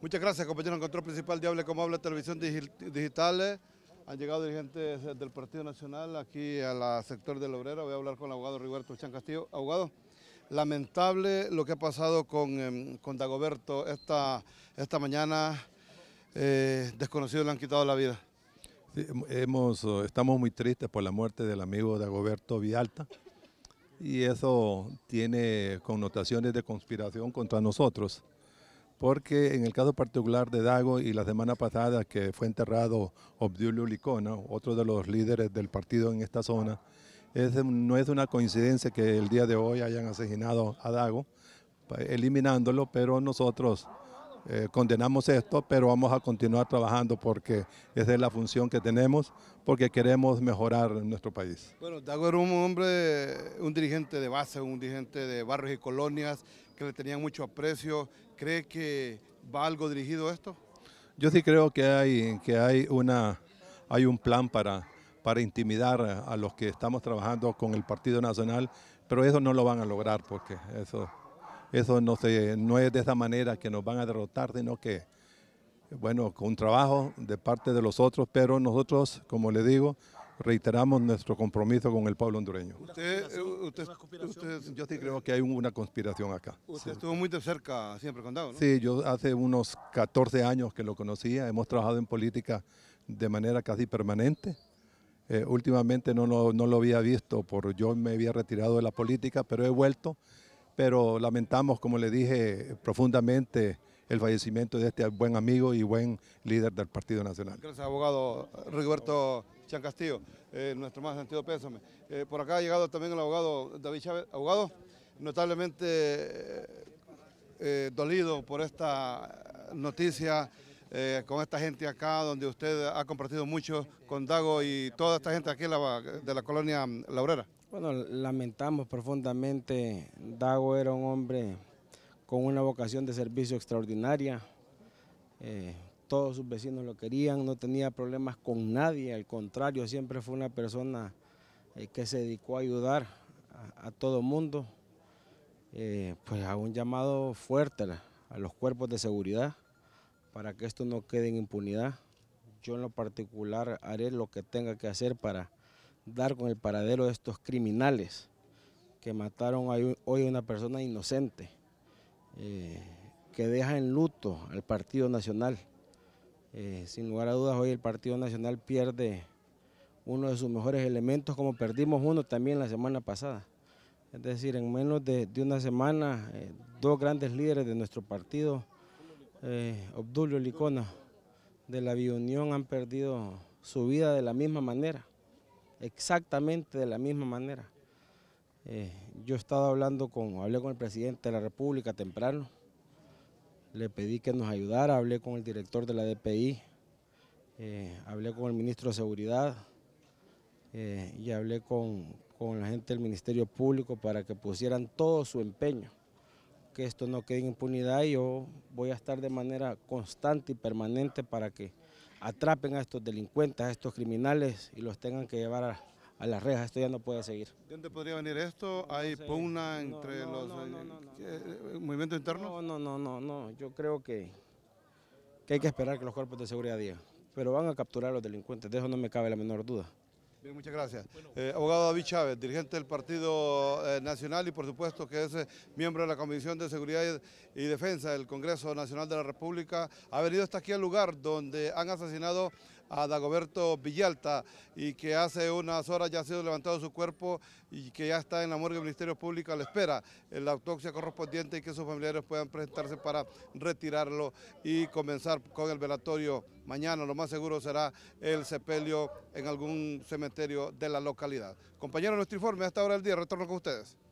Muchas gracias, compañero en control principal diable como Habla Televisión Digitales, eh, Han llegado dirigentes del Partido Nacional aquí al sector del obrero. Voy a hablar con el abogado Roberto Chan Castillo. Abogado, lamentable lo que ha pasado con, em, con Dagoberto esta, esta mañana. Eh, desconocidos le han quitado la vida. hemos, oh, estamos muy tristes por la muerte del amigo Dagoberto Vialta y eso tiene connotaciones de conspiración contra nosotros porque en el caso particular de Dago y la semana pasada que fue enterrado Obdulio Licona, otro de los líderes del partido en esta zona, no es una coincidencia que el día de hoy hayan asesinado a Dago, eliminándolo, pero nosotros eh, condenamos esto, pero vamos a continuar trabajando porque esa es la función que tenemos, porque queremos mejorar nuestro país. Bueno, Dago era un hombre, un dirigente de base, un dirigente de barrios y colonias que le tenían mucho aprecio. ¿Cree que va algo dirigido a esto? Yo sí creo que hay, que hay, una, hay un plan para, para intimidar a los que estamos trabajando con el Partido Nacional, pero eso no lo van a lograr porque eso eso no, se, no es de esa manera que nos van a derrotar, sino que, bueno, con trabajo de parte de los otros, pero nosotros, como le digo, reiteramos nuestro compromiso con el pueblo hondureño. Usted, eh, usted, usted, yo sí creo que hay una conspiración acá. Usted estuvo muy de cerca siempre con Sí, yo hace unos 14 años que lo conocía, hemos trabajado en política de manera casi permanente. Eh, últimamente no, no, no lo había visto, por, yo me había retirado de la política, pero he vuelto pero lamentamos, como le dije, profundamente el fallecimiento de este buen amigo y buen líder del Partido Nacional. Gracias, abogado Rigoberto Chancastillo, Castillo, eh, nuestro más sentido pésame. Eh, por acá ha llegado también el abogado David Chávez. Abogado, notablemente eh, dolido por esta noticia, con esta gente acá, donde usted ha compartido mucho con Dago y toda esta gente aquí de la, de la colonia Laurera. Bueno, lamentamos profundamente. Dago era un hombre con una vocación de servicio extraordinaria. Eh, todos sus vecinos lo querían, no tenía problemas con nadie, al contrario, siempre fue una persona eh, que se dedicó a ayudar a, todo todo mundo. Eh, pues a un llamado fuerte a los cuerpos de seguridad para que esto no quede en impunidad. Yo en lo particular haré lo que tenga que hacer para dar con el paradero de estos criminales que mataron hoy a una persona inocente, eh, que deja en luto al Partido Nacional. Eh, sin lugar a dudas, hoy el Partido Nacional pierde uno de sus mejores elementos, como perdimos uno también la semana pasada. Es decir, en menos de, una semana, eh, dos grandes líderes de nuestro partido, Obdulio Licona, de la Biunión, han perdido su vida de la misma manera exactamente de la misma manera. Eh, yo he estado hablando con, hablé con el presidente de la República temprano, le pedí que nos ayudara, hablé con el director de la DPI, eh, hablé con el ministro de Seguridad eh, y hablé con, con la gente del Ministerio Público para que pusieran todo su empeño, que esto no quede en impunidad y yo voy a estar de manera constante y permanente para que atrapen a estos delincuentes, a estos criminales y los tengan que llevar a, las rejas. Esto ya no puede seguir. ¿De dónde podría venir esto? ¿Hay pugna entre los movimientos internos? No, no, no, no, Yo creo que, que hay que esperar que los cuerpos de seguridad digan. Pero van a capturar a los delincuentes, de eso no me cabe la menor duda muchas gracias. Eh, abogado David Chávez, dirigente del Partido eh, Nacional y por supuesto que es eh, miembro de la Comisión de Seguridad y, Defensa del Congreso Nacional de la República, ha venido hasta aquí al lugar donde han asesinado a Dagoberto Villalta y que hace unas horas ya ha sido levantado su cuerpo y que ya está en la morgue del Ministerio Público a la espera en la autopsia correspondiente y que sus familiares puedan presentarse para retirarlo y comenzar con el velatorio Mañana lo más seguro será el sepelio en algún cementerio de la localidad. Compañeros, nuestro informe hasta ahora del día. Retorno con ustedes.